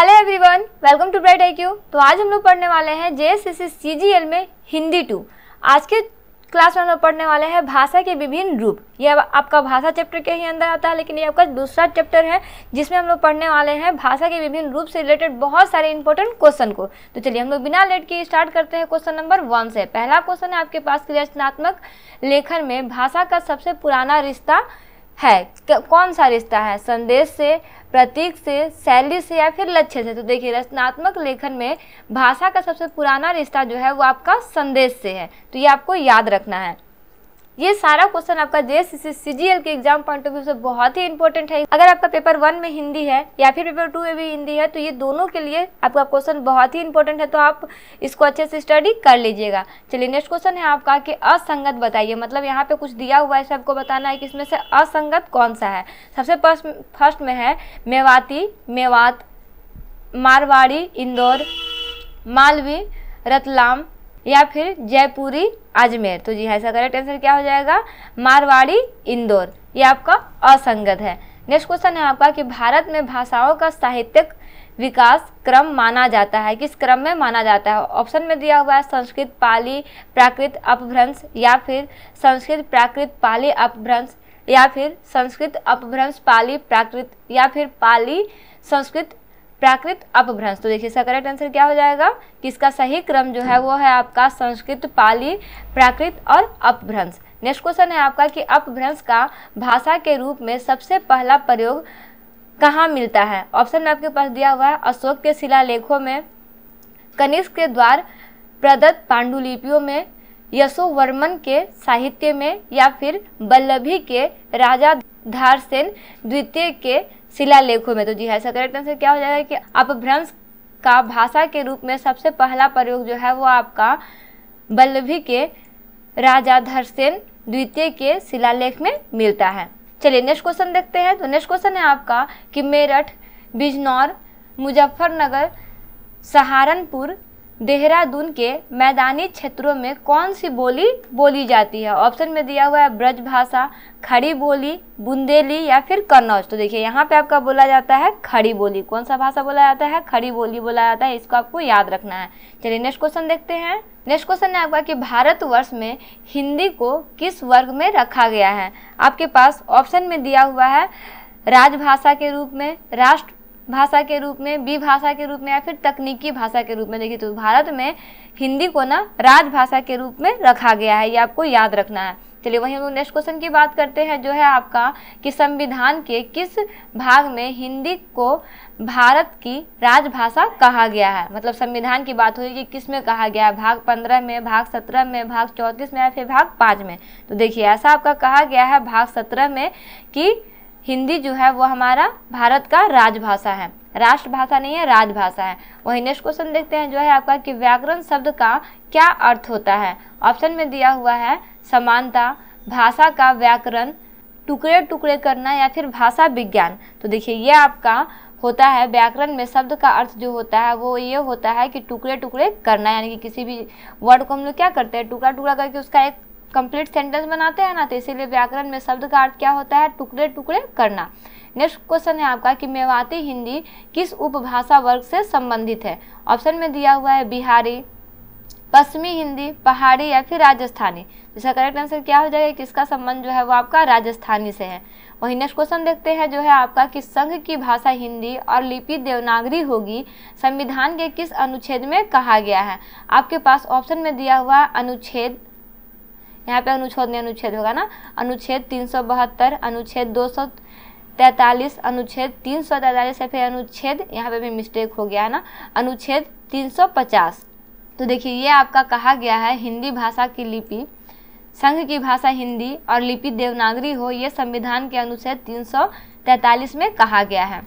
Hello everyone welcome to Bright I Q तो आज हम लोग पढ़ने वाले हैं जे एस सीजीएल में हिंदी टू आज के क्लास में हम लोग पढ़ने वाले हैं भाषा के विभिन्न रूप ये आपका भाषा चैप्टर के ही अंदर आता है लेकिन ये आपका दूसरा चैप्टर है जिसमें हम लोग पढ़ने वाले हैं भाषा के विभिन्न रूप से रिलेटेड बहुत सारे इंपॉर्टेंट क्वेश्चन को तो चलिए हम लोग बिना लेट के स्टार्ट करते हैं क्वेश्चन नंबर वन से पहला क्वेश्चन है आपके पास क्रियाचनात्मक लेखन में भाषा का सबसे पुराना रिश्ता है कौन सा रिश्ता है संदेश से प्रतीक से शैली से या फिर लक्ष्य से तो देखिए रचनात्मक लेखन में भाषा का सबसे पुराना रिश्ता जो है वो आपका संदेश से है तो ये आपको याद रखना है ये सारा क्वेश्चन आपका जेएससी सीजीएल के एग्जाम पॉइंट ऑफ व्यू से बहुत ही इंपॉर्टेंट है अगर आपका पेपर वन में हिंदी है या फिर पेपर टू में भी हिंदी है तो ये दोनों के लिए आपका क्वेश्चन बहुत ही इंपॉर्टेंट है तो आप इसको अच्छे से स्टडी कर लीजिएगा चलिए नेक्स्ट क्वेश्चन है आपका कि असंगत बताइए मतलब यहाँ पे कुछ दिया हुआ है सबको बताना है कि इसमें से असंगत कौन सा है सबसे फर्स्ट फर्स्ट में है मेवाती मेवात मारवाड़ी इंदौर मालवी रतलाम या फिर जयपुरी अजमेर तो जी ऐसा करेक्ट आंसर क्या हो जाएगा मारवाड़ी इंदौर ये आपका असंगत है नेक्स्ट क्वेश्चन है आपका कि भारत में भाषाओं का साहित्यिक विकास क्रम माना जाता है किस क्रम में माना जाता है ऑप्शन में दिया हुआ है संस्कृत पाली प्राकृत अपभ्रंश या फिर संस्कृत प्राकृत पाली अपभ्रंश या फिर संस्कृत अपभ्रंश पाली प्राकृत या फिर पाली संस्कृत प्राकृत अपभ्रंश तो देखिए इसका करेक्ट आंसर क्या हो जाएगा कि इसका सही क्रम जो है वो है आपका संस्कृत पाली प्राकृत और अपभ्रंश नेक्स्ट क्वेश्चन है आपका कि अपभ्रंश का भाषा के रूप में सबसे पहला प्रयोग कहाँ मिलता है ऑप्शन आपके पास दिया हुआ है अशोक के शिलालेखों में कनिष्क के द्वार प्रदत्त पांडुलिपियों में यशोवर्मन के साहित्य में या फिर बल्लभी के राजा धारसेन द्वितीय के शिलालेखों में तो जी है करेक्ट आंसर क्या हो जाएगा कि अपभ्रंश का भाषा के रूप में सबसे पहला प्रयोग जो है वो आपका बल्लभी के राजा धरसेन द्वितीय के शिलालेख में मिलता है चलिए नेक्स्ट क्वेश्चन देखते हैं तो नेक्स्ट क्वेश्चन है आपका कि मेरठ बिजनौर मुजफ्फरनगर सहारनपुर देहरादून के मैदानी क्षेत्रों में कौन सी बोली बोली जाती है ऑप्शन में दिया हुआ है ब्रज भाषा खड़ी बोली बुंदेली या फिर कन्नौज तो देखिए यहाँ पे आपका बोला जाता है खड़ी बोली कौन सा भाषा बोला जाता है खड़ी बोली बोला जाता है इसको आपको याद रखना है चलिए नेक्स्ट क्वेश्चन देखते हैं नेक्स्ट क्वेश्चन है आपका कि भारतवर्ष में हिंदी को किस वर्ग में रखा गया है आपके पास ऑप्शन में दिया हुआ है राजभाषा के रूप में राष्ट्र भाषा के रूप में बी भाषा के रूप में या फिर तकनीकी भाषा के रूप में देखिए तो भारत में हिंदी को ना राजभाषा के रूप में रखा गया है ये आपको याद रखना है चलिए वहीं हम लोग नेक्स्ट क्वेश्चन की बात करते हैं जो है आपका कि संविधान के किस भाग में हिंदी को भारत की राजभाषा कहा गया है मतलब संविधान की बात हो रही है कि किस में कहा गया है भाग पंद्रह में भाग सत्रह में भाग चौंतीस में या फिर भाग पाँच में तो देखिए ऐसा आपका कहा गया है भाग सत्रह में कि हिंदी जो है वो हमारा भारत का राजभाषा है राष्ट्रभाषा नहीं है राजभाषा है वही नेक्स्ट क्वेश्चन देखते हैं जो है आपका कि व्याकरण शब्द का क्या अर्थ होता है ऑप्शन में दिया हुआ है समानता भाषा का व्याकरण टुकड़े टुकड़े करना या फिर भाषा विज्ञान तो देखिए ये आपका होता है व्याकरण में शब्द का अर्थ जो होता है वो ये होता है कि टुकड़े टुकड़े करना यानी कि किसी भी वर्ड को हम लोग क्या करते हैं टुकड़ा टुकड़ा करके उसका एक कंप्लीट सेंटेंस बनाते हैं ना तो इसीलिए व्याकरण में शब्द का अर्थ क्या होता है टुकड़े टुकड़े करना नेक्स्ट क्वेश्चन है आपका कि मेवाती हिंदी किस उपभाषा वर्ग से संबंधित है ऑप्शन में दिया हुआ है बिहारी पश्चिमी हिंदी पहाड़ी या फिर राजस्थानी जिसका करेक्ट आंसर क्या हो जाएगा कि इसका संबंध जो है वो आपका राजस्थानी से है वही नेक्स्ट क्वेश्चन देखते हैं जो है आपका कि संघ की भाषा हिंदी और लिपि देवनागरी होगी संविधान के किस अनुच्छेद में कहा गया है आपके पास ऑप्शन में दिया हुआ अनुच्छेद यहाँ पे अनुच्छेद नहीं अनुच्छेद होगा ना अनुच्छेद तीन सौ बहत्तर अनुच्छेद दो सौ तैतालीस अनुच्छेद तीन सौ तैतालीस या फिर अनुच्छेद यहाँ पे भी मिस्टेक हो गया है ना अनुच्छेद तीन सौ पचास तो देखिए ये आपका कहा गया है हिंदी भाषा की लिपि संघ की भाषा हिंदी और लिपि देवनागरी हो ये संविधान के अनुच्छेद तीन सौ तैंतालीस में कहा गया है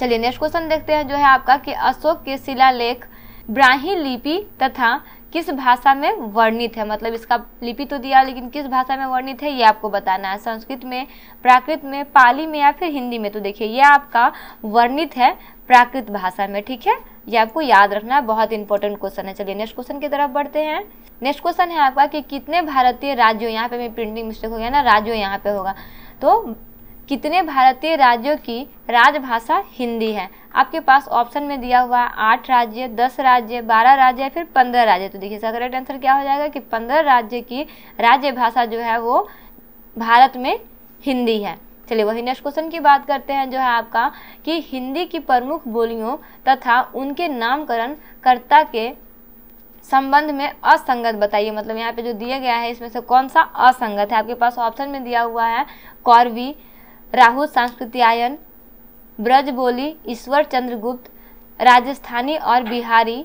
चलिए नेक्स्ट क्वेश्चन देखते हैं जो है आपका कि अशोक के शिलालेख ब्राह्मी लिपि तथा किस भाषा में वर्णित है मतलब इसका लिपि तो दिया लेकिन किस भाषा में वर्णित है ये आपको बताना है संस्कृत में प्राकृत में पाली में या फिर हिंदी में तो देखिए यह आपका वर्णित है प्राकृत भाषा में ठीक है ये आपको याद रखना है बहुत इंपॉर्टेंट क्वेश्चन है चलिए नेक्स्ट क्वेश्चन की तरफ बढ़ते हैं नेक्स्ट क्वेश्चन है आपका कि कितने भारतीय राज्यों यहाँ पे मेरी प्रिंटिंग मिस्टेक हो गया ना राज्यों यहाँ पे होगा तो कितने भारतीय राज्यों की राजभाषा हिंदी है आपके पास ऑप्शन में दिया हुआ है आठ राज्य दस राज्य बारह राज्य फिर पंद्रह राज्य तो देखिए इसका करेक्ट आंसर क्या हो जाएगा कि पंद्रह राज्य की राज्य भाषा जो है वो भारत में हिंदी है चलिए वही नेक्स्ट क्वेश्चन की बात करते हैं जो है आपका कि हिंदी की प्रमुख बोलियों तथा उनके नामकरण कर्ता के संबंध में असंगत बताइए मतलब यहाँ पे जो दिया गया है इसमें से कौन सा असंगत है आपके पास ऑप्शन में दिया हुआ है कौरवी राहुल संस्कृति आयन ब्रज बोली ईश्वर चंद्रगुप्त राजस्थानी और बिहारी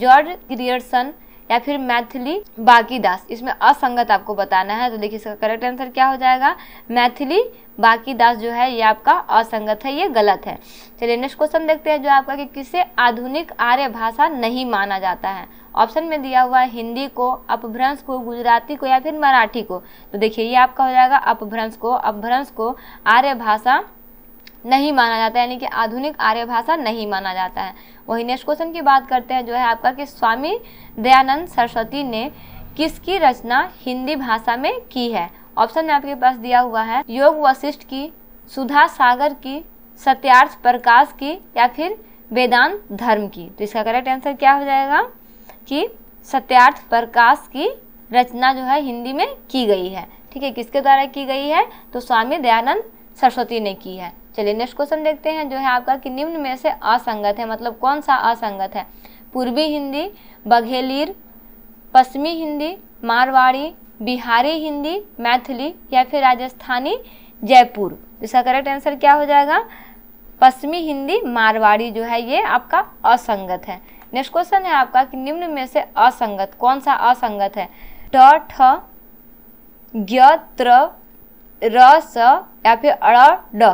जॉर्ज ग्रियर्सन या फिर मैथिली बाकी दास इसमें असंगत आपको बताना है तो देखिए इसका करेक्ट आंसर क्या हो जाएगा मैथिली बाकी दास जो है ये आपका असंगत है ये गलत है चलिए नेक्स्ट क्वेश्चन देखते हैं जो आपका कि किसे आधुनिक आर्य भाषा नहीं माना जाता है ऑप्शन में दिया हुआ है हिंदी को अपभ्रंश को गुजराती को या फिर मराठी को तो देखिए ये आपका हो जाएगा अपभ्रंश को अपभ्रंश को आर्य भाषा नहीं माना जाता है यानी कि आधुनिक आर्य भाषा नहीं माना जाता है वही नेक्स्ट क्वेश्चन की बात करते हैं जो है आपका कि स्वामी दयानंद सरस्वती ने किसकी रचना हिंदी भाषा में की है ऑप्शन में आपके पास दिया हुआ है योग वशिष्ठ की सुधा सागर की सत्यार्थ प्रकाश की या फिर वेदांत धर्म की तो इसका करेक्ट आंसर क्या हो जाएगा कि सत्यार्थ प्रकाश की रचना जो है हिंदी में की गई है ठीक है किसके द्वारा की गई है तो स्वामी दयानंद सरस्वती ने की है चलिए नेक्स्ट क्वेश्चन देखते हैं जो है आपका कि निम्न में से असंगत है मतलब कौन सा असंगत है पूर्वी हिंदी बघेलीर पश्चिमी हिंदी मारवाड़ी बिहारी हिंदी मैथिली या फिर राजस्थानी जयपुर इसका करेक्ट आंसर क्या हो जाएगा पश्चिमी हिंदी मारवाड़ी जो है ये आपका असंगत है नेक्स्ट क्वेश्चन है आपका कि निम्न में से असंगत कौन सा असंगत है ट ठ ज्ञ त्र र स या फिर अड़ ड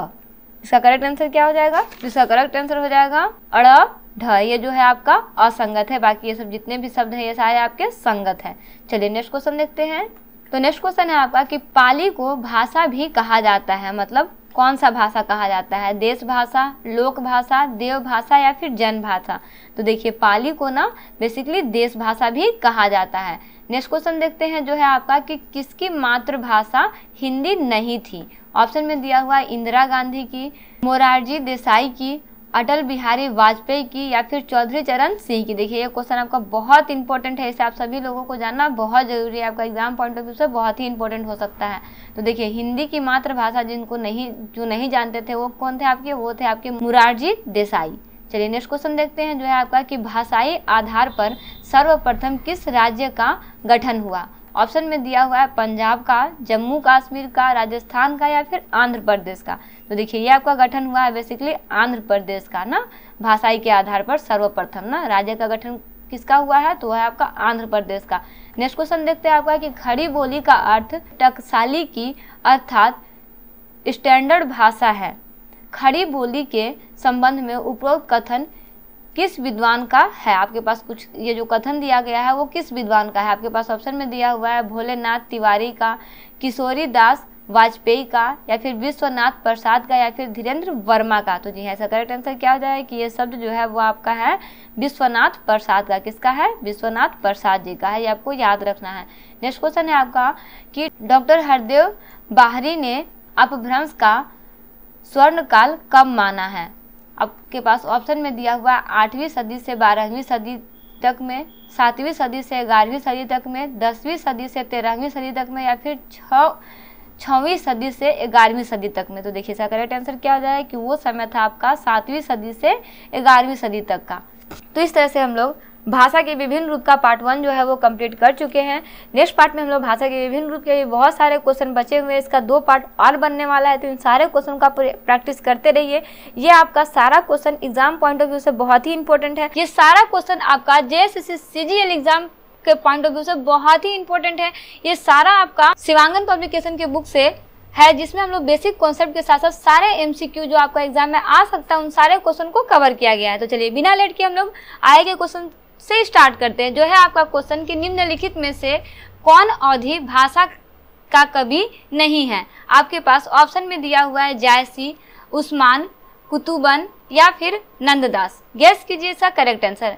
इसका करेक्ट आंसर क्या हो जाएगा इसका करेक्ट आंसर हो जाएगा अड़ ढ ये जो है आपका असंगत है बाकी ये सब जितने भी शब्द है ये सारे आपके संगत हैं चलिए नेक्स्ट क्वेश्चन देखते हैं तो नेक्स्ट क्वेश्चन है आपका कि पाली को भाषा भी कहा जाता है मतलब कौन सा भाषा कहा जाता है देश भाषा लोक भाषा देव भाषा या फिर जन भाषा तो देखिए पाली को ना बेसिकली देश भाषा भी कहा जाता है नेक्स्ट क्वेश्चन देखते हैं जो है आपका कि किसकी मातृभाषा हिंदी नहीं थी ऑप्शन में दिया हुआ इंदिरा गांधी की मोरारजी देसाई की अटल बिहारी वाजपेयी की या फिर चौधरी चरण सिंह की देखिए ये क्वेश्चन आपका बहुत इंपॉर्टेंट है इसे आप सभी लोगों को जानना बहुत जरूरी है आपका एग्जाम पॉइंट ऑफ व्यू से बहुत ही इंपॉर्टेंट हो सकता है तो देखिए हिंदी की मातृभाषा जिनको नहीं जो नहीं जानते थे वो कौन थे आपके वो थे आपके मुरारजी देसाई चलिए नेक्स्ट क्वेश्चन देखते हैं जो है आपका कि भाषाई आधार पर सर्वप्रथम किस राज्य का गठन हुआ ऑप्शन में दिया हुआ है पंजाब का जम्मू कश्मीर का राजस्थान का या फिर आंध्र प्रदेश का तो देखिए ये आपका गठन हुआ है बेसिकली आंध्र प्रदेश का ना भाषाई के आधार पर सर्वप्रथम ना राज्य का गठन किसका हुआ है तो है आपका आंध्र प्रदेश का नेक्स्ट क्वेश्चन देखते हैं आपका कि खड़ी बोली का अर्थ टकसाली की अर्थात स्टैंडर्ड भाषा है खड़ी बोली के संबंध में उपरोक्त कथन किस विद्वान का है आपके पास कुछ ये जो कथन दिया गया है वो किस विद्वान का है आपके पास ऑप्शन में दिया हुआ है भोलेनाथ तिवारी का किशोरी दास वाजपेयी का या फिर विश्वनाथ प्रसाद का या फिर धीरेन्द्र वर्मा का तो जी ऐसा करेक्ट आंसर क्या हो जाए कि ये शब्द जो है वो आपका है विश्वनाथ प्रसाद का किसका है विश्वनाथ प्रसाद जी का है ये आपको याद रखना है नेक्स्ट क्वेश्चन है आपका कि डॉक्टर हरदेव बाहरी ने अपभ्रंश का स्वर्ण काल कब माना है आपके पास ऑप्शन में दिया हुआ आठवीं सदी से बारहवीं सदी तक में सातवीं सदी से ग्यारहवीं सदी तक में दसवीं सदी से तेरहवीं सदी तक में या फिर छ छवीं सदी से ग्यारहवीं सदी तक में तो देखिए इसका करेक्ट आंसर क्या हो जाएगा कि वो समय था आपका सातवीं सदी से ग्यारहवीं सदी तक का तो इस तरह से हम लोग भाषा के विभिन्न रूप का पार्ट वन जो है वो कंप्लीट कर चुके हैं नेक्स्ट पार्ट में हम लोग भाषा के विभिन्न रूप के बहुत सारे क्वेश्चन बचे हुए हैं इसका दो पार्ट और बनने वाला है तो इन सारे क्वेश्चन का प्रैक्टिस करते रहिए ये आपका सारा question exam point of view से बहुत ही इंपॉर्टेंट है ये सारा क्वेश्चन आपका जे एस एग्जाम के पॉइंट ऑफ व्यू से बहुत ही इंपॉर्टेंट है ये सारा आपका शिवांगन पब्लिकेशन के बुक से है जिसमें हम लोग बेसिक कॉन्सेप्ट के साथ साथ सारे एमसीक्यू जो आपका एग्जाम में आ सकता है उन सारे क्वेश्चन को कवर किया गया है तो चलिए बिना लेट के हम लोग आए के क्वेश्चन से स्टार्ट करते हैं जो है आपका क्वेश्चन कि निम्नलिखित में से कौन अवधि भाषा का कवि नहीं है आपके पास ऑप्शन में दिया हुआ है जायसी उस्मान कुतुबन या फिर नंददास गैस कीजिए इसका करेक्ट आंसर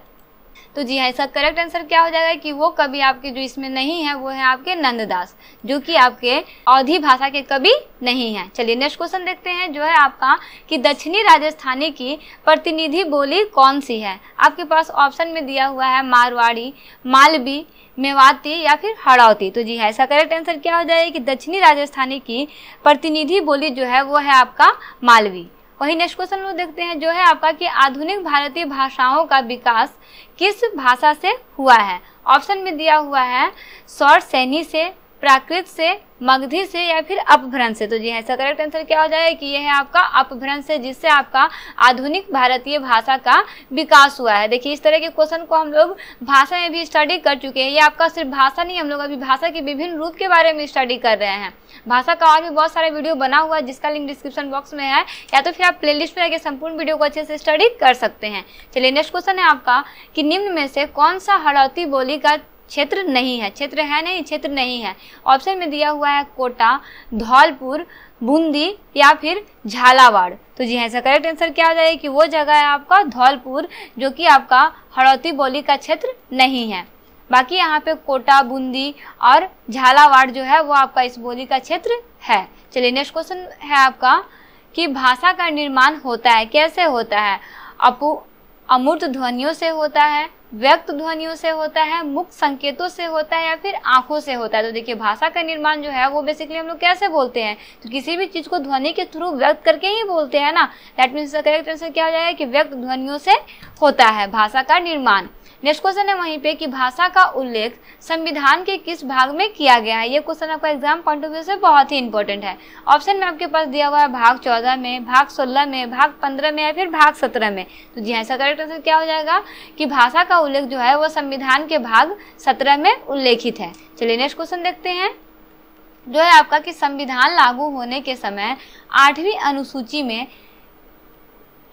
तो जी हाँ इसका करेक्ट आंसर क्या हो जाएगा कि वो कभी आपके जो इसमें नहीं है वो है आपके नंददास जो कि आपके अवधि भाषा के कवि नहीं है चलिए नेक्स्ट क्वेश्चन देखते हैं जो है आपका कि दक्षिणी राजस्थानी की प्रतिनिधि बोली कौन सी है आपके पास ऑप्शन में दिया हुआ है मारवाड़ी मालवी मेवाती या फिर हड़ौती तो जी हाँ इसका करेक्ट आंसर क्या हो जाएगा कि दक्षिणी राजस्थानी की प्रतिनिधि बोली जो है वो है आपका मालवी वहीं नेक्स्ट क्वेश्चन लोग देखते हैं जो है आपका कि आधुनिक भारतीय भाषाओं का विकास किस भाषा से हुआ है ऑप्शन में दिया हुआ है सौर सैनी से प्राकृत से मगधी से या फिर अपभ्रंश से तो जी हाँ इसका करेक्ट आंसर क्या हो जाएगा कि यह है आपका अपभ्रंश से जिससे आपका आधुनिक भारतीय भाषा का विकास हुआ है देखिए इस तरह के क्वेश्चन को हम लोग भाषा में भी स्टडी कर चुके हैं ये आपका सिर्फ भाषा नहीं हम लोग अभी भाषा के विभिन्न रूप के बारे में स्टडी कर रहे हैं भाषा का और भी बहुत सारा वीडियो बना हुआ है जिसका लिंक डिस्क्रिप्शन बॉक्स में है या तो फिर आप प्ले में रहकर संपूर्ण वीडियो को अच्छे से स्टडी कर सकते हैं चलिए नेक्स्ट क्वेश्चन है आपका कि निम्न में से कौन सा हड़ौती बोली का क्षेत्र नहीं है क्षेत्र है नहीं क्षेत्र नहीं है ऑप्शन में दिया हुआ है कोटा धौलपुर बूंदी या फिर झालावाड़ तो जी ऐसा करेक्ट आंसर क्या हो जाएगा कि वो जगह है आपका धौलपुर जो कि आपका हड़ौती बोली का क्षेत्र नहीं है बाकी यहाँ पे कोटा बूंदी और झालावाड़ जो है वो आपका इस बोली का क्षेत्र है चलिए नेक्स्ट क्वेश्चन है आपका कि भाषा का निर्माण होता है कैसे होता है अपू अमूर्त ध्वनियों से होता है व्यक्त ध्वनियों से होता है मुख संकेतों से होता है या फिर आंखों से होता है तो देखिए भाषा का निर्माण जो है वो बेसिकली हम लोग कैसे बोलते हैं तो किसी भी चीज़ को ध्वनि के थ्रू व्यक्त करके ही बोलते हैं ना दैट मीन्स करेक्ट आंसर क्या हो जाएगा कि व्यक्त ध्वनियों से होता है भाषा का निर्माण नेक्स्ट क्वेश्चन है वहीं पे कि भाषा का उल्लेख संविधान के किस भाग में किया गया है ये क्वेश्चन आपका एग्जाम पॉइंट ऑफ व्यू से बहुत ही इंपॉर्टेंट है ऑप्शन में आपके पास दिया हुआ है भाग चौदह में भाग सोलह में भाग पंद्रह में या फिर भाग सत्रह में तो जी हाँ इसका करेक्ट आंसर क्या हो जाएगा कि भाषा का उल्लेख जो है वो संविधान के भाग सत्रह में उल्लेखित है चलिए नेक्स्ट क्वेश्चन देखते हैं जो है आपका कि संविधान लागू होने के समय आठवीं अनुसूची में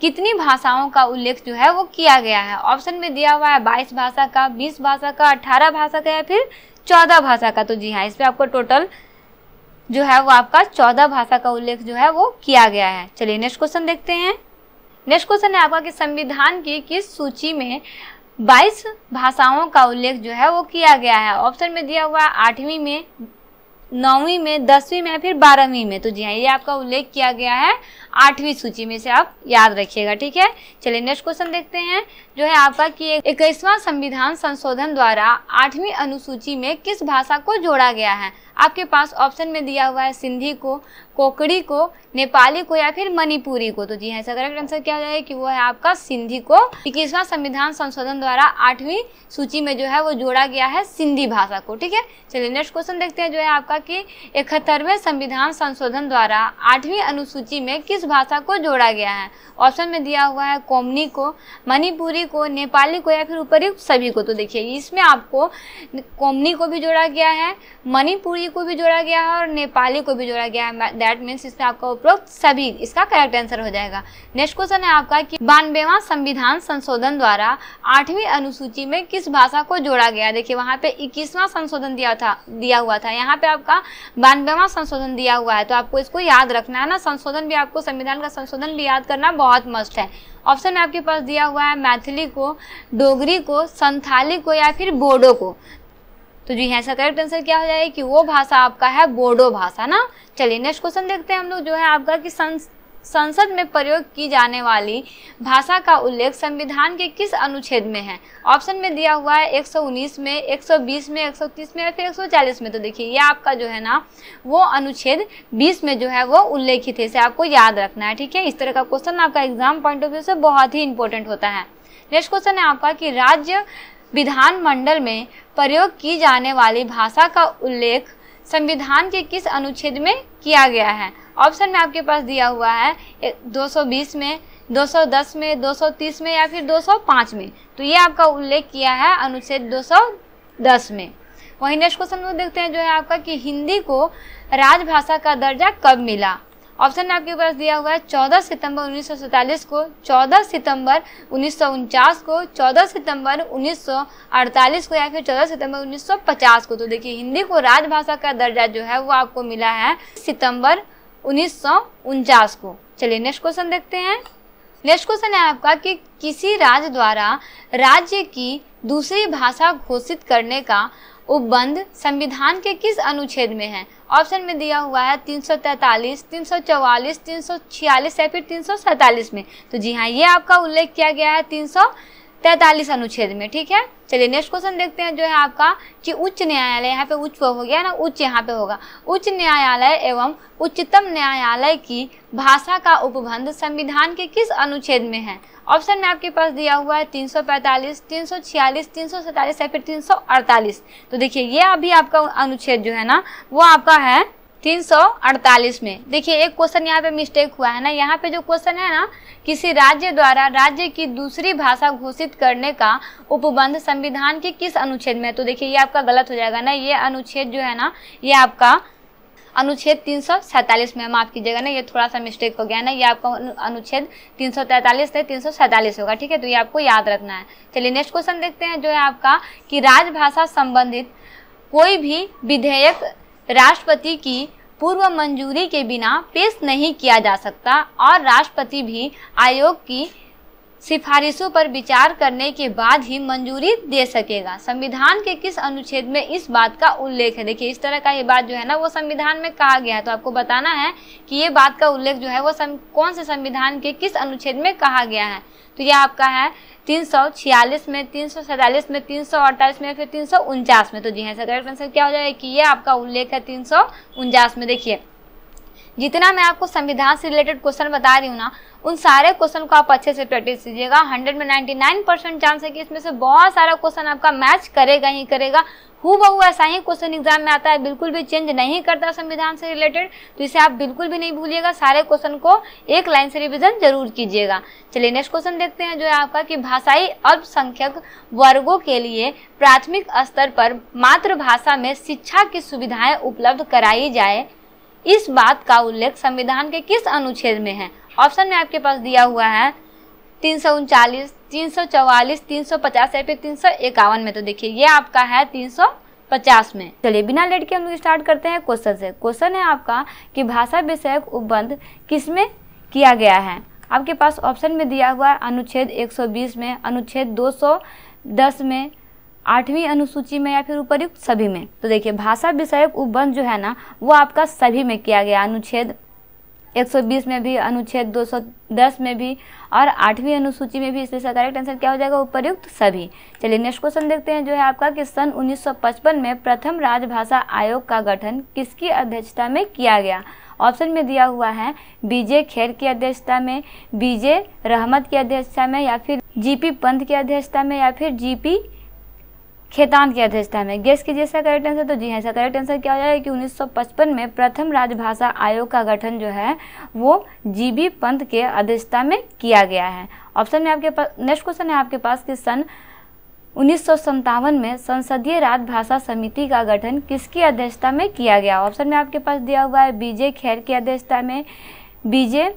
कितनी भाषाओं का उल्लेख जो है वो किया गया है ऑप्शन में दिया हुआ है बाईस भाषा का बीस भाषा का अठारह भाषा का या फिर चौदह भाषा का तो जी हाँ इसमें आपको टोटल जो है वो आपका चौदह भाषा का उल्लेख जो है वो किया गया है चलिए नेक्स्ट क्वेश्चन देखते हैं नेक्स्ट क्वेश्चन है आपका कि संविधान की किस सूची में 22 भाषाओं का उल्लेख जो है वो किया गया है ऑप्शन में दिया हुआ है आठवीं में नौवीं में दसवीं में फिर बारहवीं में तो जी हाँ ये आपका उल्लेख किया गया है आठवीं सूची में से आप याद रखिएगा ठीक है चलिए नेक्स्ट क्वेश्चन देखते हैं जो है आपका कि इक्कीसवां संविधान संशोधन द्वारा आठवीं अनुसूची में किस भाषा को जोड़ा गया है आपके पास ऑप्शन में दिया हुआ है सिंधी को कोकड़ी को नेपाली को या फिर मणिपुरी को तो जी हाँ इसका करेक्ट आंसर क्या हो जाएगा कि वो है आपका सिंधी को इक्कीसवां संविधान संशोधन द्वारा आठवीं सूची में जो है वो जोड़ा गया है सिंधी भाषा को ठीक है चलिए नेक्स्ट क्वेश्चन देखते हैं जो है आपका कि इकहत्तरवें संविधान संशोधन द्वारा आठवीं अनुसूची में किस भाषा को जोड़ा गया है ऑप्शन में दिया हुआ है कोमनी को मणिपुरी को नेपाली को या फिर उपयुक्त सभी को तो देखिए इसमें आपको कोमनी को भी जोड़ा गया है मणिपुरी हिंदी को भी जोड़ा गया है और नेपाली को भी जोड़ा गया है दैट मीन्स इसमें आपका उपरोक्त सभी इसका करेक्ट आंसर हो जाएगा नेक्स्ट क्वेश्चन है आपका कि बानवेवा संविधान संशोधन द्वारा आठवीं अनुसूची में किस भाषा को जोड़ा गया देखिए वहाँ पे इक्कीसवां संशोधन दिया था दिया हुआ था यहाँ पे आपका बानवेवा संशोधन दिया हुआ है तो आपको इसको याद रखना है ना संशोधन भी आपको संविधान का संशोधन भी याद करना बहुत मस्त है ऑप्शन में आपके पास दिया हुआ है मैथिली को डोगरी को संथाली को या फिर बोडो को तो जी हाँ इसका करेक्ट आंसर क्या हो जाएगा कि वो भाषा आपका है बोडो भाषा ना चलिए नेक्स्ट क्वेश्चन देखते हैं हम लोग जो है आपका कि संसद में प्रयोग की जाने वाली भाषा का उल्लेख संविधान के किस अनुच्छेद में है ऑप्शन में दिया हुआ है 119 में 120 में 130 में या फिर 140 में तो देखिए ये आपका जो है ना वो अनुच्छेद 20 में जो है वो उल्लेखित है इसे आपको याद रखना है ठीक है इस तरह का क्वेश्चन आपका एग्जाम पॉइंट ऑफ व्यू से बहुत ही इंपॉर्टेंट होता है नेक्स्ट क्वेश्चन है आपका कि राज्य विधानमंडल में प्रयोग की जाने वाली भाषा का उल्लेख संविधान के किस अनुच्छेद में किया गया है ऑप्शन में आपके पास दिया हुआ है 220 में 210 में 230 में या फिर 205 में तो ये आपका उल्लेख किया है अनुच्छेद 210 में वहीं नेक्स्ट क्वेश्चन देखते हैं जो है आपका कि हिंदी को राजभाषा का दर्जा कब मिला ऑप्शन आपके पास दिया हुआ है 14 सितंबर उन्नीस को 14 सितंबर उन्नीस को 14 सितंबर 1948 को या फिर 14 सितंबर 1950 को तो देखिए हिंदी को राजभाषा का दर्जा जो है वो आपको मिला है सितंबर उन्नीस को चलिए नेक्स्ट क्वेश्चन देखते हैं नेक्स्ट क्वेश्चन है आपका कि किसी राज्य द्वारा राज्य की दूसरी भाषा घोषित करने का उपबंध संविधान के किस अनुच्छेद में है ऑप्शन में दिया हुआ है 343, 344, 346 या फिर 347 में तो जी हाँ ये आपका उल्लेख किया गया है 343 अनुच्छेद में ठीक है चलिए नेक्स्ट क्वेश्चन देखते हैं जो है आपका कि उच्च न्यायालय यहाँ पे उच्च हो गया ना उच्च यहाँ पे होगा उच्च न्यायालय एवं उच्चतम न्यायालय की भाषा का उपबंध संविधान के किस अनुच्छेद में है ऑप्शन में आपके पास दिया हुआ है 345, 346, 347 या फिर 348 तो देखिए ये अभी आपका अनुच्छेद जो है ना वो आपका है 348 में देखिए एक क्वेश्चन यहाँ पे मिस्टेक हुआ है ना यहाँ पे जो क्वेश्चन है ना किसी राज्य द्वारा राज्य की दूसरी भाषा घोषित करने का उपबंध संविधान के किस अनुच्छेद में है तो देखिए ये आपका गलत हो जाएगा ना ये अनुच्छेद जो है ना ये आपका अनुच्छेद तीन सौ सैतालीस में माफ़ कीजिएगा ना ये थोड़ा सा मिस्टेक हो गया ना ये आपका अनुच्छेद तीन सौ तैतालीस से तीन सौ सैंतालीस होगा ठीक है तो ये आपको याद रखना है चलिए नेक्स्ट क्वेश्चन देखते हैं जो है आपका कि राजभाषा संबंधित कोई भी विधेयक राष्ट्रपति की पूर्व मंजूरी के बिना पेश नहीं किया जा सकता और राष्ट्रपति भी आयोग की सिफारिशों पर विचार करने के बाद ही मंजूरी दे सकेगा संविधान के किस अनुच्छेद में इस बात का उल्लेख है देखिए इस तरह का ये बात जो है ना वो संविधान में कहा गया है तो आपको बताना है कि ये बात का उल्लेख जो है वो सम, कौन से संविधान के किस अनुच्छेद में कहा गया है तो यह आपका है तीन सौ छियालीस में तीन सौ सैंतालीस में तीन सौ अड़तालीस में फिर तीन सौ उनचास में तो जी हाँ सर करेक्ट आंसर क्या हो जाएगा कि ये आपका उल्लेख है तीन सौ उनचास में देखिए जितना मैं आपको संविधान से रिलेटेड क्वेश्चन बता रही हूँ ना उन सारे क्वेश्चन को आप अच्छे से प्रैक्टिस कीजिएगा 100 में 99 परसेंट चांस है कि इसमें से बहुत सारा क्वेश्चन आपका मैच करेगा ही करेगा हु बहु ऐसा ही क्वेश्चन एग्जाम में आता है बिल्कुल भी चेंज नहीं करता संविधान से रिलेटेड तो इसे आप बिल्कुल भी नहीं भूलिएगा सारे क्वेश्चन को एक लाइन से रिविजन जरूर कीजिएगा चलिए नेक्स्ट क्वेश्चन देखते हैं जो है आपका कि भाषाई अल्पसंख्यक वर्गों के लिए प्राथमिक स्तर पर मातृभाषा में शिक्षा की सुविधाएं उपलब्ध कराई जाए इस बात का उल्लेख संविधान के किस अनुच्छेद में है ऑप्शन में आपके पास दिया हुआ है तीन सौ उनचालीस तीन सौ चौवालीस तीन सौ पचास या फिर तीन सौ इक्यावन में तो देखिए ये आपका है तीन सौ पचास में चलिए बिना लेट के हम लोग स्टार्ट करते हैं क्वेश्चन से क्वेश्चन है आपका कि भाषा विषयक उपबंध किस में किया गया है आपके पास ऑप्शन में दिया हुआ है अनुच्छेद एक सौ बीस में अनुच्छेद दो सौ दस में आठवीं अनुसूची में या फिर उपयुक्त सभी में तो देखिए भाषा विषय उपबंध जो है ना वो आपका सभी में किया गया अनुच्छेद 120 में भी अनुच्छेद 210 में भी और आठवीं अनुसूची में भी इसलिए इसका करेक्ट आंसर क्या हो जाएगा उपयुक्त सभी चलिए नेक्स्ट क्वेश्चन देखते हैं जो है आपका कि सन 1955 में प्रथम राजभाषा आयोग का गठन किसकी अध्यक्षता में किया गया ऑप्शन में दिया हुआ है बीजे खेर की अध्यक्षता में बीजे रहमत की अध्यक्षता में या फिर जीपी पंत की अध्यक्षता में या फिर जीपी खेतान की अध्यक्षता में गेस कीजिए इसका करेक्ट आंसर तो जी हाँ इसका करेक्ट आंसर क्या हो जाएगा कि 1955 में प्रथम राजभाषा आयोग का गठन जो है वो जीबी पंत के अध्यक्षता में किया गया है ऑप्शन में आपके पास नेक्स्ट क्वेश्चन है आपके पास कि सन उन्नीस में संसदीय राजभाषा समिति का गठन किसकी अध्यक्षता में किया गया ऑप्शन में आपके पास दिया हुआ है बीजे खैर की अध्यक्षता में बीजे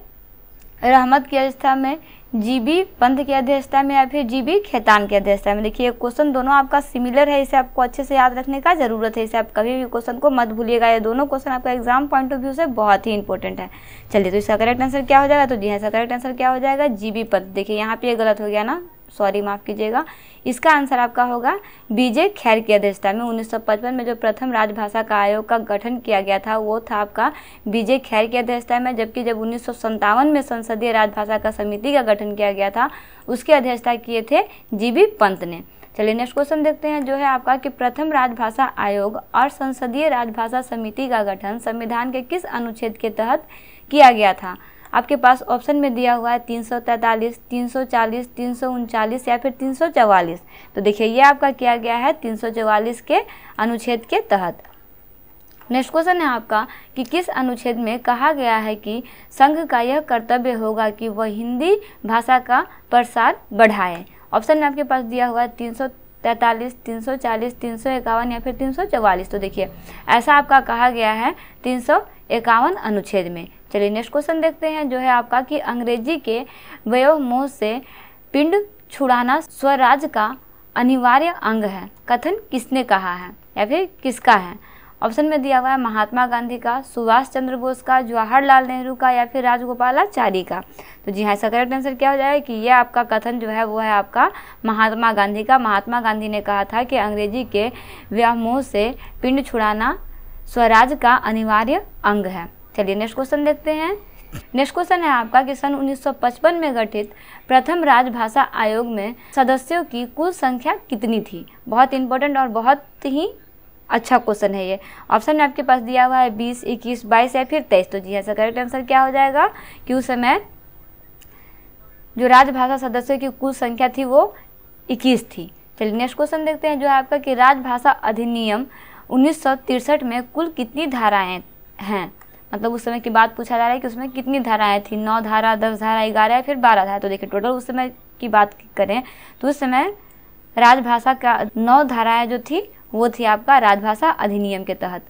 रहमत की अध्यक्षता में जीबी पंथ की अध्यक्षता में या फिर जीबी खेतान की अध्यक्षता में देखिए क्वेश्चन दोनों आपका सिमिलर है इसे आपको अच्छे से याद रखने का ज़रूरत है इसे आप कभी भी क्वेश्चन को मत भूलिएगा ये दोनों क्वेश्चन आपका एग्जाम पॉइंट ऑफ व्यू से बहुत ही इंपॉर्टेंट है चलिए तो इसका करेक्ट आंसर क्या हो जाएगा तो जी हाँ इसका करेक्ट आंसर क्या हो जाएगा जीबी पंथ देखिए यहाँ पे गलत हो गया ना सॉरी माफ़ कीजिएगा इसका आंसर आपका होगा बीजे खैर की अध्यक्षता में 1955 में जो प्रथम राजभाषा का आयोग का गठन किया गया था वो था आपका बीजे खैर की अध्यक्षता में जबकि जब उन्नीस में संसदीय राजभाषा का समिति का गठन किया गया था उसकी अध्यक्षता किए थे जी पंत ने चलिए नेक्स्ट क्वेश्चन देखते हैं जो है आपका कि प्रथम राजभाषा आयोग और संसदीय राजभाषा समिति का गठन संविधान के किस अनुच्छेद के तहत किया गया था आपके पास ऑप्शन में दिया हुआ है तीन सौ तैंतालीस तीन सौ चालीस तीन सौ उनचालीस या फिर तीन सौ चवालीस तो देखिए ये आपका किया गया है तीन सौ चवालीस के अनुच्छेद के तहत नेक्स्ट क्वेश्चन है आपका कि किस अनुच्छेद में कहा गया है कि संघ का यह कर्तव्य होगा कि वह हिंदी भाषा का प्रसार बढ़ाए ऑप्शन में आपके पास दिया हुआ है तीन सौ तैंतालीस तीन सौ चालीस तीन सौ इक्यावन या फिर तीन सौ चवालीस तो देखिए ऐसा आपका कहा गया है तीन सौ इक्यावन अनुच्छेद में चलिए नेक्स्ट क्वेश्चन देखते हैं जो है आपका कि अंग्रेजी के व्योमोह से पिंड छुड़ाना स्वराज का अनिवार्य अंग है कथन किसने कहा है या फिर किसका है ऑप्शन में दिया हुआ है महात्मा गांधी का सुभाष चंद्र बोस का जवाहरलाल नेहरू का या फिर राजगोपालाचारी का तो जी हाँ इसका करेक्ट आंसर क्या हो जाएगा कि यह आपका कथन जो है वो है आपका महात्मा गांधी का महात्मा गांधी ने कहा था कि अंग्रेजी के व्यामोह से पिंड छुड़ाना स्वराज का अनिवार्य अंग है चलिए नेक्स्ट क्वेश्चन देखते हैं नेक्स्ट क्वेश्चन है आपका कि सन 1955 में गठित प्रथम राजभाषा आयोग में सदस्यों की कुल संख्या कितनी थी बहुत इंपॉर्टेंट और बहुत ही अच्छा क्वेश्चन है ये ऑप्शन में आपके पास दिया हुआ है बीस इक्कीस बाईस या फिर तेईस तो जी ऐसा करेक्ट आंसर क्या हो जाएगा कि उस समय जो राजभाषा सदस्यों की कुल संख्या थी वो इक्कीस थी चलिए नेक्स्ट क्वेश्चन देखते हैं जो है आपका कि राजभाषा अधिनियम उन्नीस में कुल कितनी धाराएं हैं मतलब उस समय की बात पूछा जा रहा है कि उसमें कितनी धाराएं थी नौ धारा दस धारा ग्यारह या फिर बारह धारा तो देखिए टोटल उस समय की बात करें तो उस समय राजभाषा का नौ धाराएं जो थी वो थी आपका राजभाषा अधिनियम के तहत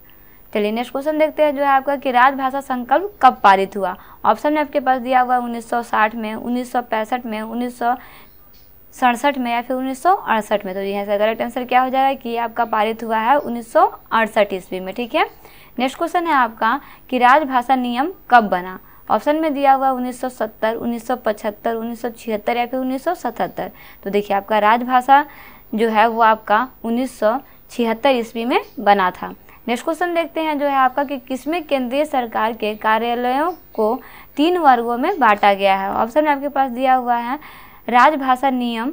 चलिए नेक्स्ट क्वेश्चन देखते हैं जो है आपका कि राजभाषा संकल्प कब पारित हुआ ऑप्शन में आपके पास दिया हुआ है में उन्नीस में उन्नीस सड़सठ में या फिर उन्नीस में तो यहाँ से करेक्ट आंसर क्या हो जाएगा कि आपका पारित हुआ है उन्नीस ईस्वी में ठीक है नेक्स्ट क्वेश्चन है आपका कि राजभाषा नियम कब बना ऑप्शन में दिया हुआ 1970, 1975, 1976 या फिर 1977 तो देखिए आपका राजभाषा जो है वो आपका 1976 ईस्वी में बना था नेक्स्ट क्वेश्चन देखते हैं जो है आपका कि किसमें केंद्रीय सरकार के कार्यालयों को तीन वर्गों में बांटा गया है ऑप्शन में आपके पास दिया हुआ है राजभाषा नियम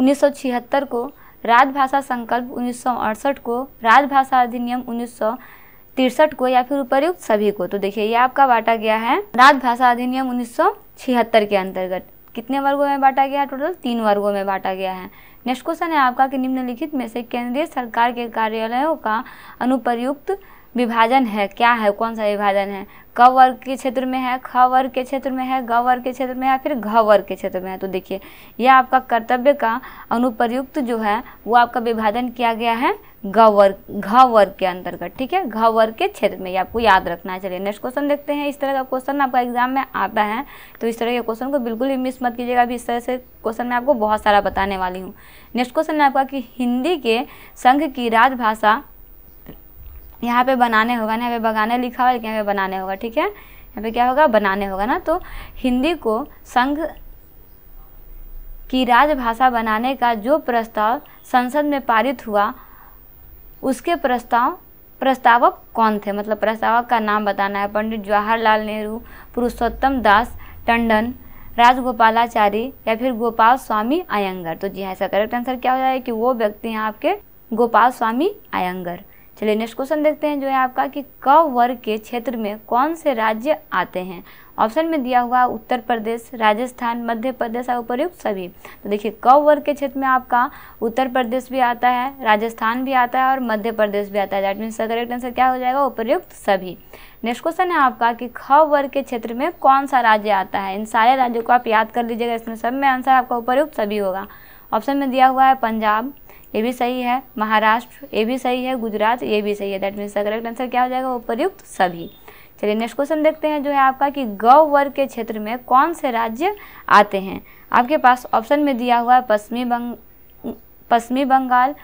1976 को राजभाषा संकल्प उन्नीस को राजभाषा अधिनियम उन्नीस तिरसठ को या फिर उपरुक्त सभी को तो देखिए ये आपका बांटा गया है राजभाषा अधिनियम उन्नीस के अंतर्गत कितने वर्गों में बांटा गया है टोटल तीन वर्गों में बांटा गया है नेक्स्ट क्वेश्चन है आपका कि निम्नलिखित में से केंद्रीय सरकार के कार्यालयों का अनुप्रयुक्त विभाजन है क्या है कौन सा विभाजन है क वर्ग के क्षेत्र में है ख वर्ग के क्षेत्र में है ग वर्ग के क्षेत्र में है फिर घ वर्ग के क्षेत्र में है तो देखिए यह आपका कर्तव्य का अनुप्रयुक्त जो है वो आपका विभाजन किया गया है ग वर्ग घ वर्ग के अंतर्गत ठीक है घ वर्ग के क्षेत्र में ये आपको याद रखना है चलिए नेक्स्ट क्वेश्चन देखते हैं इस तरह का क्वेश्चन आपका एग्जाम में आता है तो इस तरह के क्वेश्चन को बिल्कुल भी मिस मत कीजिएगा अभी इस तरह से क्वेश्चन मैं आपको बहुत सारा बताने वाली हूँ नेक्स्ट क्वेश्चन है आपका कि हिंदी के संघ की राजभाषा यहाँ पे बनाने होगा ना यहाँ पे बगाने लिखा हुआ लेकिन यहाँ पे बनाने होगा ठीक है यहाँ पे क्या होगा बनाने होगा ना तो हिंदी को संघ की राजभाषा बनाने का जो प्रस्ताव संसद में पारित हुआ उसके प्रस्ताव प्रस्तावक कौन थे मतलब प्रस्तावक का नाम बताना है पंडित जवाहरलाल नेहरू पुरुषोत्तम दास टंडन राजगोपालाचारी या फिर गोपाल स्वामी अयंगर तो जी हाँ करेक्ट आंसर क्या हो जाएगा कि वो व्यक्ति हैं आपके गोपाल स्वामी अयंगर चलिए नेक्स्ट क्वेश्चन देखते हैं जो है आपका कि क वर्ग के क्षेत्र में कौन से राज्य आते हैं ऑप्शन में दिया हुआ उत्तर प्रदेश राजस्थान मध्य प्रदेश और उपरुक्त सभी तो देखिए क वर्ग के क्षेत्र में आपका उत्तर प्रदेश भी आता है राजस्थान भी आता है और मध्य प्रदेश भी आता है दैट मीन्स करेक्ट आंसर क्या हो जाएगा उपरयुक्त सभी नेक्स्ट क्वेश्चन है आपका कि ख वर्ग के क्षेत्र में कौन सा राज्य आता है इन सारे राज्यों को आप याद कर लीजिएगा इसमें सब में आंसर आपका उपरयुक्त सभी होगा ऑप्शन में दिया हुआ है पंजाब ये भी सही है महाराष्ट्र ये भी सही है गुजरात ये भी सही है दैट मीन्स करेक्ट आंसर क्या हो जाएगा उपयुक्त सभी चलिए नेक्स्ट क्वेश्चन देखते हैं जो है आपका कि गौ वर्ग के क्षेत्र में कौन से राज्य आते हैं आपके पास ऑप्शन में दिया हुआ है पश्चिमी बंग पश्चिमी बंगाल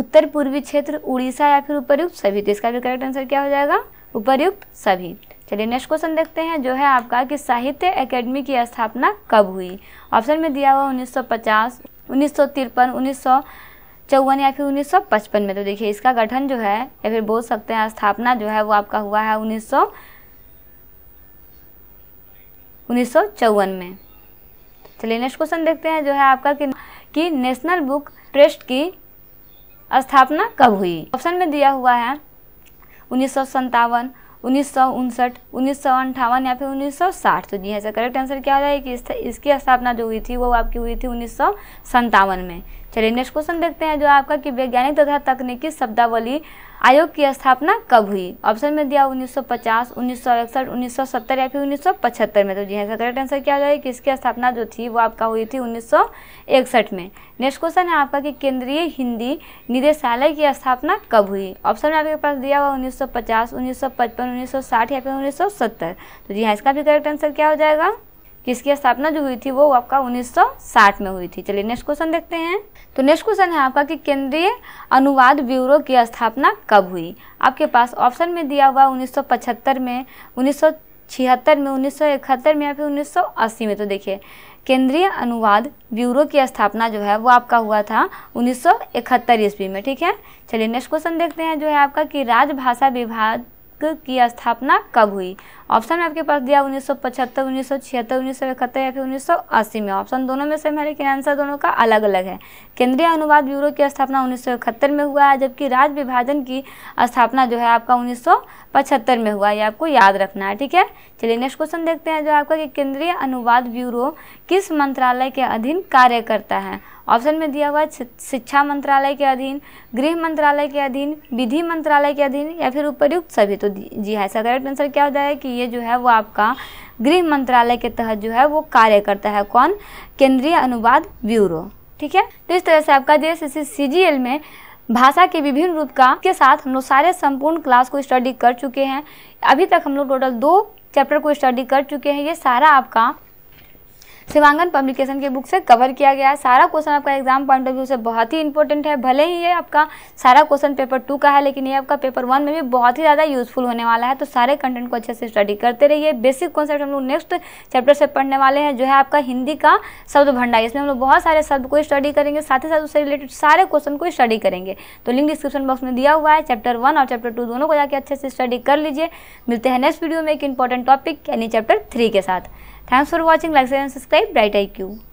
उत्तर पूर्वी क्षेत्र उड़ीसा या फिर उपयुक्त सभी तो इसका भी करेक्ट आंसर क्या हो जाएगा उपयुक्त सभी चलिए नेक्स्ट क्वेश्चन देखते हैं जो है आपका कि साहित्य एकेडमी की स्थापना कब हुई ऑप्शन में दिया हुआ 1950, 1953, 1900 चौवन या फिर पचपन में तो देखिए इसका गठन जो है या फिर बोल सकते हैं स्थापना जो है वो आपका हुआ है उन्नीस उन्नीस में चलिए नेक्स्ट क्वेश्चन देखते हैं जो है आपका कि, कि नेशनल बुक ट्रस्ट की स्थापना कब हुई ऑप्शन में दिया हुआ है उन्नीस सौ संतावन उन्नीस सौ उनसठ उन्नीस सौ अंठावन या फिर उन्नीस सौ साठ तो जी ऐसा करेक्ट आंसर क्या हो जाएगा कि इस, इसकी स्थापना जो हुई थी वो आपकी हुई थी उन्नीस सौ संतावन में चलिए नेक्स्ट क्वेश्चन देखते हैं जो आपका कि वैज्ञानिक तथा तकनीकी शब्दावली आयोग की स्थापना कब हुई ऑप्शन में दिया 1950, 1961, 1970 या फिर 1975 में तो जी हाँ करेक्ट आंसर क्या हो जाएगा कि इसकी स्थापना जो थी वो आपका हुई थी 1961 में नेक्स्ट क्वेश्चन है आपका कि केंद्रीय हिंदी निदेशालय की स्थापना कब हुई ऑप्शन में आपके पास दिया हुआ 1950, 1955, 1960 या फिर 1970 तो जी हाँ इसका भी करेक्ट आंसर क्या हो जाएगा किसकी स्थापना जो हुई थी वो आपका 1960 में हुई थी चलिए नेक्स्ट क्वेश्चन देखते हैं तो नेक्स्ट क्वेश्चन है आपका कि केंद्रीय अनुवाद ब्यूरो की स्थापना कब हुई आपके पास ऑप्शन में दिया हुआ 1975 में 1976 में 1971 में या फिर 1980 में तो देखिए केंद्रीय अनुवाद ब्यूरो की स्थापना जो है वो आपका हुआ था 1971 ईस्वी में ठीक है चलिए नेक्स्ट क्वेश्चन देखते हैं जो है आपका कि राजभाषा विभाग की स्थापना कब हुई ऑप्शन में आपके पास दिया उन्नीस सौ पचहत्तर उन्नीस सौ छिहत्तर उन्नीस सौ इकहत्तर या फिर उन्नीस सौ अस्सी में ऑप्शन दोनों में से है लेकिन आंसर दोनों का अलग अलग है केंद्रीय अनुवाद ब्यूरो की स्थापना उन्नीस सौ इकहत्तर में हुआ है जबकि राज्य विभाजन की स्थापना जो है आपका उन्नीस सौ पचहत्तर में हुआ ये आपको याद रखना है ठीक है चलिए नेक्स्ट क्वेश्चन देखते हैं जो आपका कि केंद्रीय अनुवाद ब्यूरो किस मंत्रालय के अधीन कार्य करता है ऑप्शन में दिया हुआ शिक्षा मंत्रालय के अधीन गृह मंत्रालय के अधीन विधि मंत्रालय के अधीन या फिर उपयुक्त सभी तो जी हाँ इसका करेक्ट आंसर क्या हो जाएगा कि ये जो है वो आपका गृह मंत्रालय के तहत जो है वो कार्य करता है कौन केंद्रीय अनुवाद ब्यूरो ठीक है तो इस तरह से आपका जे एस में भाषा के विभिन्न रूप का के साथ हम लोग सारे संपूर्ण क्लास को स्टडी कर चुके हैं अभी तक हम लोग टोटल दो चैप्टर को स्टडी कर चुके हैं ये सारा आपका शिवांगन पब्लिकेशन के बुक से कवर किया गया है सारा क्वेश्चन आपका एग्जाम पॉइंट ऑफ व्यू से बहुत ही इंपॉर्टेंट है भले ही ये आपका सारा क्वेश्चन पेपर टू का है लेकिन ये आपका पेपर वन में भी बहुत ही ज़्यादा यूजफुल होने वाला है तो सारे कंटेंट को अच्छे से स्टडी करते रहिए बेसिक कॉन्सेप्ट हम लोग नेक्स्ट चैप्टर से पढ़ने वाले हैं जो है आपका हिंदी का शब्द भंडार इसमें हम लोग बहुत सारे शब्द को स्टडी करेंगे साथ ही साथ उससे रिलेटेड सारे क्वेश्चन को स्टडी करेंगे तो लिंक डिस्क्रिप्शन बॉक्स में दिया हुआ है चैप्टर वन और चैप्टर टू दोनों को जाकर अच्छे से स्टडी कर लीजिए मिलते हैं नेक्स्ट वीडियो में एक इंपॉर्टेंट टॉपिक यानी चैप्टर थ्री के साथ Thanks for watching, like, share and subscribe Bright IQ.